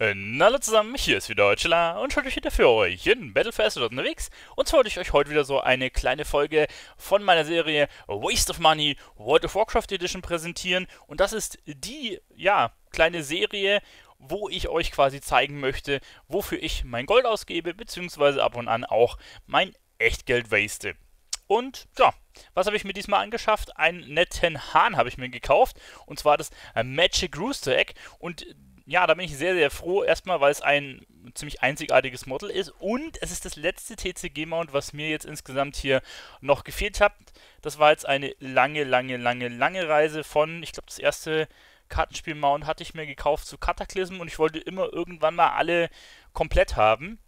Und äh, hallo zusammen, hier ist wieder Deutschler und schaut euch wieder für euch in Battlefest for unterwegs. Und zwar wollte ich euch heute wieder so eine kleine Folge von meiner Serie Waste of Money World of Warcraft Edition präsentieren. Und das ist die, ja, kleine Serie, wo ich euch quasi zeigen möchte, wofür ich mein Gold ausgebe, beziehungsweise ab und an auch mein Echtgeld waste. Und ja, was habe ich mir diesmal angeschafft? Einen netten Hahn habe ich mir gekauft. Und zwar das Magic Rooster Egg. Und ja, da bin ich sehr, sehr froh. Erstmal, weil es ein ziemlich einzigartiges Model ist. Und es ist das letzte TCG-Mount, was mir jetzt insgesamt hier noch gefehlt hat. Das war jetzt eine lange, lange, lange, lange Reise von, ich glaube, das erste Kartenspiel-Mount hatte ich mir gekauft zu Cataclysm und ich wollte immer irgendwann mal alle komplett haben.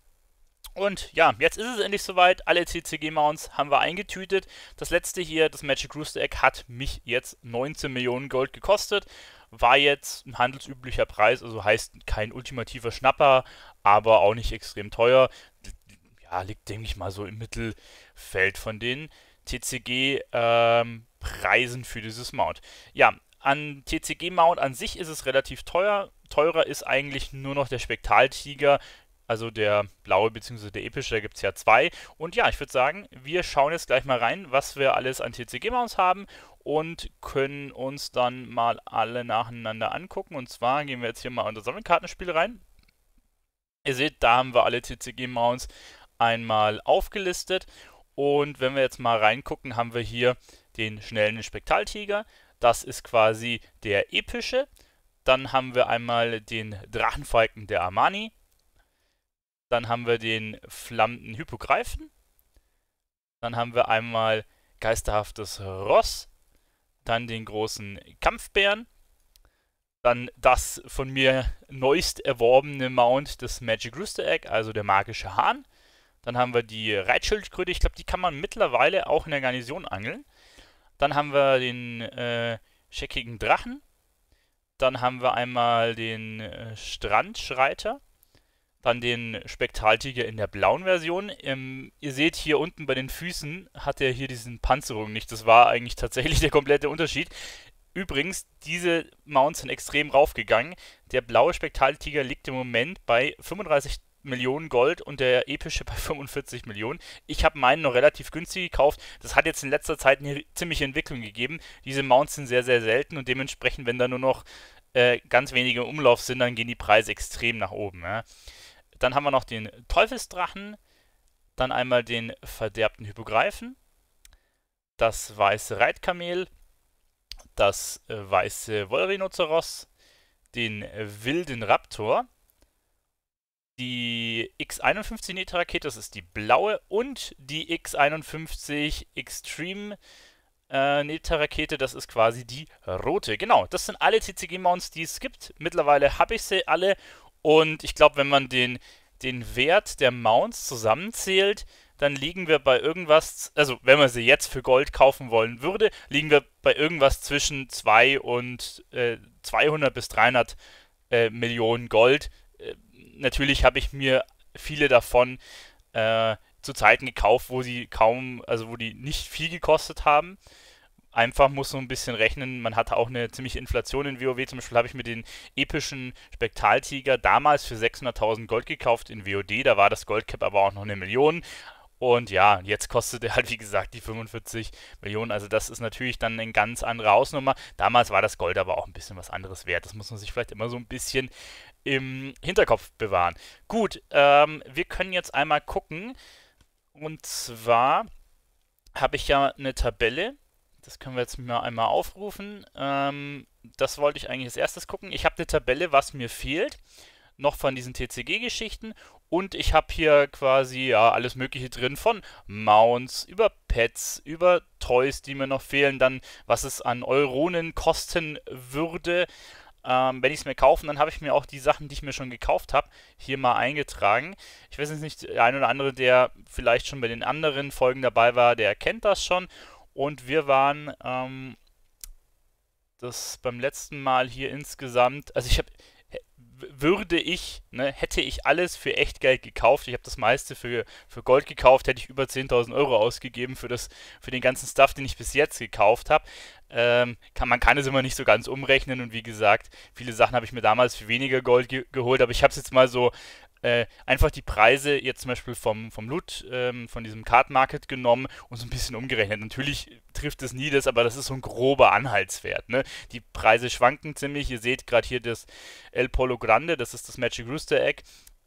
Und ja, jetzt ist es endlich soweit. Alle TCG-Mounts haben wir eingetütet. Das letzte hier, das Magic Rooster Egg, hat mich jetzt 19 Millionen Gold gekostet. War jetzt ein handelsüblicher Preis, also heißt kein ultimativer Schnapper, aber auch nicht extrem teuer. Ja, liegt, denke ich mal, so im Mittelfeld von den TCG-Preisen ähm, für dieses Mount. Ja, an TCG-Mount an sich ist es relativ teuer. Teurer ist eigentlich nur noch der Spektaltiger, also der blaue bzw. der epische, da gibt es ja zwei. Und ja, ich würde sagen, wir schauen jetzt gleich mal rein, was wir alles an TCG-Mounts haben und können uns dann mal alle nacheinander angucken. Und zwar gehen wir jetzt hier mal unser Sammelkartenspiel rein. Ihr seht, da haben wir alle TCG-Mounts einmal aufgelistet. Und wenn wir jetzt mal reingucken, haben wir hier den schnellen Spektaltiger. Das ist quasi der epische. Dann haben wir einmal den Drachenfalken der Armani. Dann haben wir den flammenden Hypogreifen. Dann haben wir einmal geisterhaftes Ross dann den großen Kampfbären, dann das von mir neuest erworbene Mount des Magic Rooster Egg, also der magische Hahn. Dann haben wir die Reitschildkröte, ich glaube, die kann man mittlerweile auch in der Garnison angeln. Dann haben wir den äh, scheckigen Drachen. Dann haben wir einmal den äh, Strandschreiter. Dann den Spektraltiger in der blauen Version. Ähm, ihr seht hier unten bei den Füßen hat er hier diesen Panzerung nicht. Das war eigentlich tatsächlich der komplette Unterschied. Übrigens, diese Mounts sind extrem raufgegangen. Der blaue Spektraltiger liegt im Moment bei 35 Millionen Gold und der epische bei 45 Millionen. Ich habe meinen noch relativ günstig gekauft. Das hat jetzt in letzter Zeit eine ziemliche Entwicklung gegeben. Diese Mounts sind sehr, sehr selten und dementsprechend, wenn da nur noch äh, ganz wenige im Umlauf sind, dann gehen die Preise extrem nach oben. Ja. Dann haben wir noch den Teufelsdrachen, dann einmal den verderbten Hypogreifen, das weiße Reitkamel, das äh, weiße Wollrhinoceros, den wilden Raptor, die X-51 Neta-Rakete, das ist die blaue, und die X-51 Extreme äh, Neta-Rakete, das ist quasi die rote. Genau, das sind alle TCG-Mounts, die es gibt. Mittlerweile habe ich sie alle und ich glaube, wenn man den, den Wert der Mounts zusammenzählt, dann liegen wir bei irgendwas, also wenn man sie jetzt für Gold kaufen wollen würde, liegen wir bei irgendwas zwischen 2 und äh, 200 bis 300 äh, Millionen Gold. Äh, natürlich habe ich mir viele davon äh, zu Zeiten gekauft, wo sie kaum, also wo die nicht viel gekostet haben einfach muss so ein bisschen rechnen, man hatte auch eine ziemliche Inflation in WoW. Zum Beispiel habe ich mir den epischen Spektaltiger damals für 600.000 Gold gekauft in WoD. Da war das Goldcap aber auch noch eine Million. Und ja, jetzt kostet er halt, wie gesagt, die 45 Millionen. Also das ist natürlich dann eine ganz andere Ausnummer. Damals war das Gold aber auch ein bisschen was anderes wert. Das muss man sich vielleicht immer so ein bisschen im Hinterkopf bewahren. Gut, ähm, wir können jetzt einmal gucken. Und zwar habe ich ja eine Tabelle das können wir jetzt mal einmal aufrufen. Ähm, das wollte ich eigentlich als erstes gucken. Ich habe eine Tabelle, was mir fehlt, noch von diesen TCG-Geschichten. Und ich habe hier quasi ja, alles Mögliche drin von Mounts über Pets, über Toys, die mir noch fehlen. Dann, was es an Euronen kosten würde. Ähm, wenn ich es mir kaufe. dann habe ich mir auch die Sachen, die ich mir schon gekauft habe, hier mal eingetragen. Ich weiß jetzt nicht, der ein oder andere, der vielleicht schon bei den anderen Folgen dabei war, der kennt das schon. Und wir waren ähm, das beim letzten Mal hier insgesamt, also ich habe, würde ich, ne, hätte ich alles für Echtgeld gekauft, ich habe das meiste für, für Gold gekauft, hätte ich über 10.000 Euro ausgegeben für, das, für den ganzen Stuff, den ich bis jetzt gekauft habe. Ähm, kann, man kann es immer nicht so ganz umrechnen und wie gesagt, viele Sachen habe ich mir damals für weniger Gold ge geholt, aber ich habe es jetzt mal so äh, einfach die Preise jetzt zum Beispiel vom, vom Loot, ähm, von diesem Card Market genommen und so ein bisschen umgerechnet. Natürlich trifft es nie das, aber das ist so ein grober Anhaltswert. Ne? Die Preise schwanken ziemlich. Ihr seht gerade hier das El Polo Grande, das ist das Magic Rooster Egg.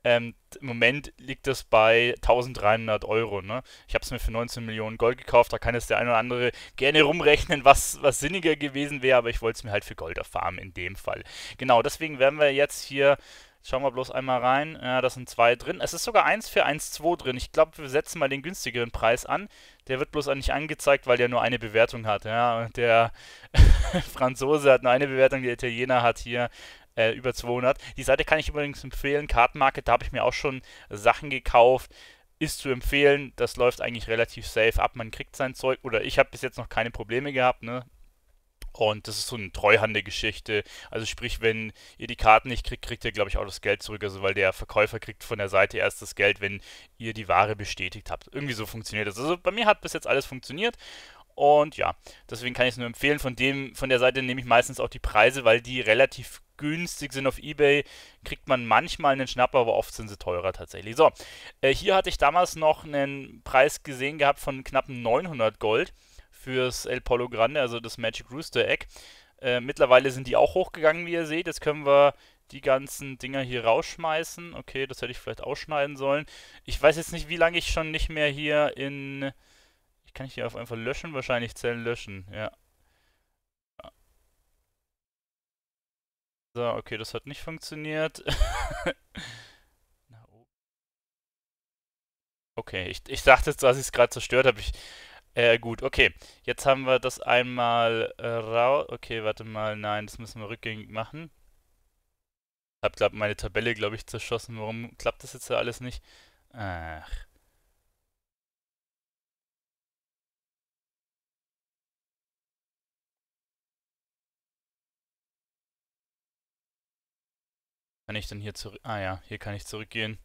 Ähm, Im Moment liegt das bei 1300 Euro. Ne? Ich habe es mir für 19 Millionen Gold gekauft. Da kann es der ein oder andere gerne rumrechnen, was, was sinniger gewesen wäre, aber ich wollte es mir halt für Gold erfahren in dem Fall. Genau, deswegen werden wir jetzt hier Schauen wir bloß einmal rein. Ja, das sind zwei drin. Es ist sogar eins für 1,2 drin. Ich glaube, wir setzen mal den günstigeren Preis an. Der wird bloß nicht angezeigt, weil der nur eine Bewertung hat. Ja, der Franzose hat nur eine Bewertung, der Italiener hat hier äh, über 200. Die Seite kann ich übrigens empfehlen. Kartenmarket, da habe ich mir auch schon Sachen gekauft ist zu empfehlen. Das läuft eigentlich relativ safe ab. Man kriegt sein Zeug oder ich habe bis jetzt noch keine Probleme gehabt. Ne? Und das ist so eine Treuhandegeschichte. Also sprich, wenn ihr die Karten nicht kriegt, kriegt ihr, glaube ich, auch das Geld zurück. Also weil der Verkäufer kriegt von der Seite erst das Geld, wenn ihr die Ware bestätigt habt. Irgendwie so funktioniert das. Also bei mir hat bis jetzt alles funktioniert. Und ja, deswegen kann ich es nur empfehlen. Von dem, von der Seite nehme ich meistens auch die Preise, weil die relativ günstig sind auf Ebay. Kriegt man manchmal einen Schnapper, aber oft sind sie teurer tatsächlich. So, äh, hier hatte ich damals noch einen Preis gesehen gehabt von knapp 900 Gold fürs El Polo Grande, also das Magic Rooster Egg. Äh, mittlerweile sind die auch hochgegangen, wie ihr seht. Jetzt können wir die ganzen Dinger hier rausschmeißen. Okay, das hätte ich vielleicht ausschneiden sollen. Ich weiß jetzt nicht, wie lange ich schon nicht mehr hier in... Ich Kann ich hier auf einfach löschen? Wahrscheinlich Zellen löschen, ja. So, okay, das hat nicht funktioniert. Oh. Okay, ich, ich dachte, dass ich es gerade zerstört habe. Ich äh, gut, okay. Jetzt haben wir das einmal äh, raus. Okay, warte mal. Nein, das müssen wir rückgängig machen. Ich habe, glaube meine Tabelle, glaube ich, zerschossen. Warum klappt das jetzt alles nicht? Ach. Kann ich denn hier zurück... Ah ja, hier kann ich zurückgehen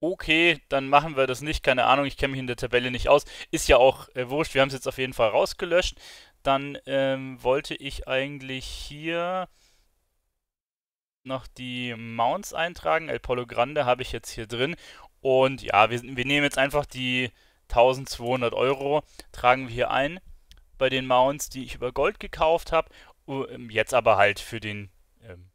okay, dann machen wir das nicht, keine Ahnung, ich kenne mich in der Tabelle nicht aus. Ist ja auch äh, wurscht, wir haben es jetzt auf jeden Fall rausgelöscht. Dann ähm, wollte ich eigentlich hier noch die Mounts eintragen. El Polo Grande habe ich jetzt hier drin. Und ja, wir, wir nehmen jetzt einfach die 1200 Euro, tragen wir hier ein bei den Mounts, die ich über Gold gekauft habe. Ähm, jetzt aber halt für den ähm,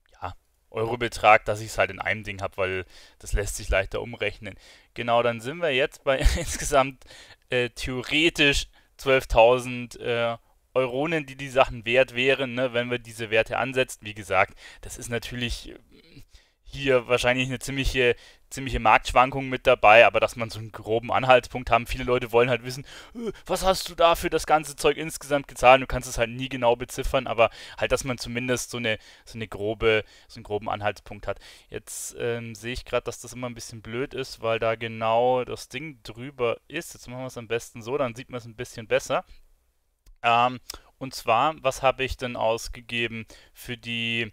Eurobetrag, dass ich es halt in einem Ding habe, weil das lässt sich leichter umrechnen. Genau, dann sind wir jetzt bei insgesamt äh, theoretisch 12.000 äh, Euronen, die die Sachen wert wären, ne, wenn wir diese Werte ansetzen. Wie gesagt, das ist natürlich äh, hier wahrscheinlich eine ziemliche ziemliche Marktschwankungen mit dabei, aber dass man so einen groben Anhaltspunkt haben. Viele Leute wollen halt wissen, äh, was hast du da für das ganze Zeug insgesamt gezahlt? Du kannst es halt nie genau beziffern, aber halt, dass man zumindest so eine, so eine grobe, so einen groben Anhaltspunkt hat. Jetzt ähm, sehe ich gerade, dass das immer ein bisschen blöd ist, weil da genau das Ding drüber ist. Jetzt machen wir es am besten so, dann sieht man es ein bisschen besser. Ähm, und zwar, was habe ich denn ausgegeben für die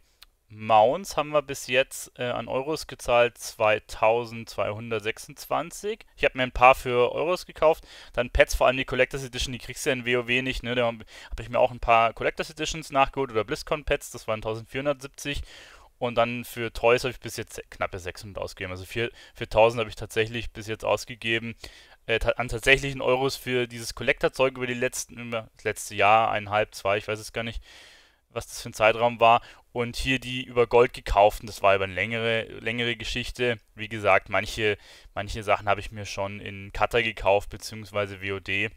Mounts haben wir bis jetzt äh, an Euros gezahlt 2226. Ich habe mir ein paar für Euros gekauft. Dann Pets, vor allem die Collectors Edition, die kriegst du ja in WoW nicht. Ne? Da habe ich mir auch ein paar Collectors Editions nachgeholt oder BlizzCon Pets, das waren 1470. Und dann für Toys habe ich bis jetzt knappe 600 ausgegeben. Also für, für 1000 habe ich tatsächlich bis jetzt ausgegeben. Äh, an tatsächlichen Euros für dieses Collector-Zeug über, die letzten, das letzte Jahr, eineinhalb, zwei, ich weiß es gar nicht was das für ein Zeitraum war. Und hier die über Gold gekauften, das war aber eine längere, längere Geschichte. Wie gesagt, manche, manche Sachen habe ich mir schon in Qatar gekauft, beziehungsweise WOD.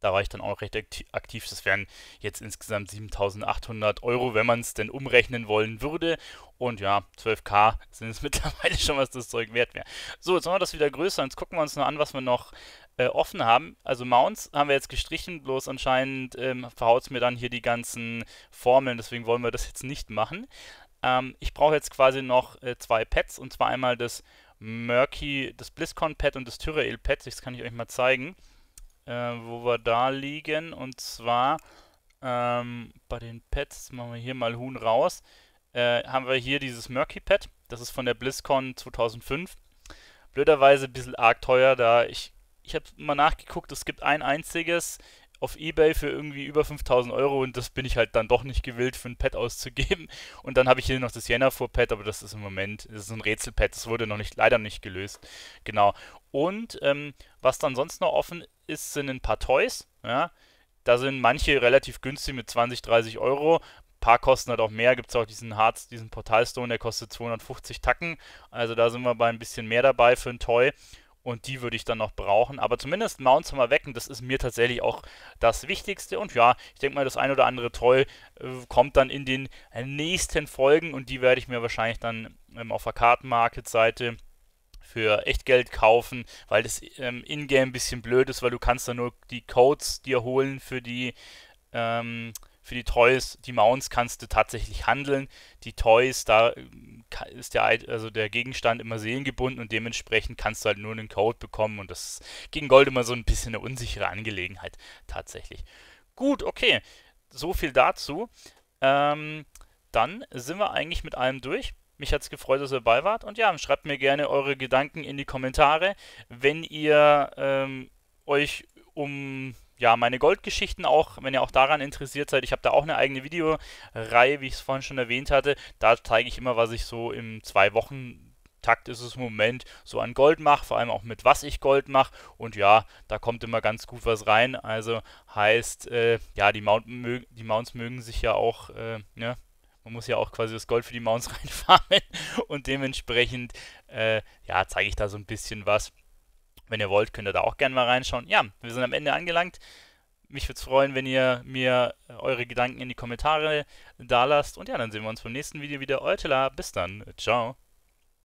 Da war ich dann auch recht aktiv. Das wären jetzt insgesamt 7800 Euro, wenn man es denn umrechnen wollen würde. Und ja, 12k sind es mittlerweile schon, was das Zeug wert wäre. So, jetzt machen wir das wieder größer. Jetzt gucken wir uns noch an, was wir noch äh, offen haben. Also Mounts haben wir jetzt gestrichen, bloß anscheinend ähm, verhaut es mir dann hier die ganzen Formeln, deswegen wollen wir das jetzt nicht machen. Ähm, ich brauche jetzt quasi noch äh, zwei Pads und zwar einmal das Murky, das BlizzCon-Pad und das Tyrael-Pad. Das kann ich euch mal zeigen, äh, wo wir da liegen. Und zwar ähm, bei den Pads, machen wir hier mal Huhn raus, äh, haben wir hier dieses Murky-Pad. Das ist von der BlizzCon 2005. Blöderweise ein bisschen arg teuer, da ich ich habe mal nachgeguckt, es gibt ein einziges auf Ebay für irgendwie über 5000 Euro und das bin ich halt dann doch nicht gewillt für ein Pad auszugeben. Und dann habe ich hier noch das Jena vor Pad, aber das ist im Moment, das ist ein Rätselpad, das wurde noch nicht, leider nicht gelöst. Genau. Und ähm, was dann sonst noch offen ist, sind ein paar Toys. Ja? Da sind manche relativ günstig mit 20, 30 Euro. Ein paar kosten halt auch mehr. Gibt es auch diesen Harz, diesen Portalstone, der kostet 250 Tacken. Also da sind wir bei ein bisschen mehr dabei für ein Toy und die würde ich dann noch brauchen. Aber zumindest Mounts haben wir wecken, das ist mir tatsächlich auch das Wichtigste. Und ja, ich denke mal, das ein oder andere Toll äh, kommt dann in den nächsten Folgen und die werde ich mir wahrscheinlich dann ähm, auf der Kartenmarket-Seite für echt Geld kaufen, weil das ähm, Ingame ein bisschen blöd ist, weil du kannst dann nur die Codes dir holen für die ähm, für die Toys, die Mounts kannst du tatsächlich handeln. Die Toys, da ist der, also der Gegenstand immer seelengebunden und dementsprechend kannst du halt nur einen Code bekommen und das ist gegen Gold immer so ein bisschen eine unsichere Angelegenheit tatsächlich. Gut, okay, so viel dazu. Ähm, dann sind wir eigentlich mit allem durch. Mich hat es gefreut, dass ihr dabei wart. Und ja, schreibt mir gerne eure Gedanken in die Kommentare, wenn ihr ähm, euch um ja, meine Goldgeschichten auch, wenn ihr auch daran interessiert seid. Ich habe da auch eine eigene Videoreihe, wie ich es vorhin schon erwähnt hatte. Da zeige ich immer, was ich so im zwei Wochen Takt ist es im Moment so an Gold mache, vor allem auch mit was ich Gold mache. Und ja, da kommt immer ganz gut was rein. Also heißt, äh, ja, die, Mount mögen, die Mounts mögen sich ja auch, äh, ne? Man muss ja auch quasi das Gold für die Mounts reinfahren und dementsprechend, äh, ja, zeige ich da so ein bisschen was. Wenn ihr wollt, könnt ihr da auch gerne mal reinschauen. Ja, wir sind am Ende angelangt. Mich würde es freuen, wenn ihr mir äh, eure Gedanken in die Kommentare dalasst. Und ja, dann sehen wir uns beim nächsten Video wieder. Euer Eutela, bis dann. Ciao.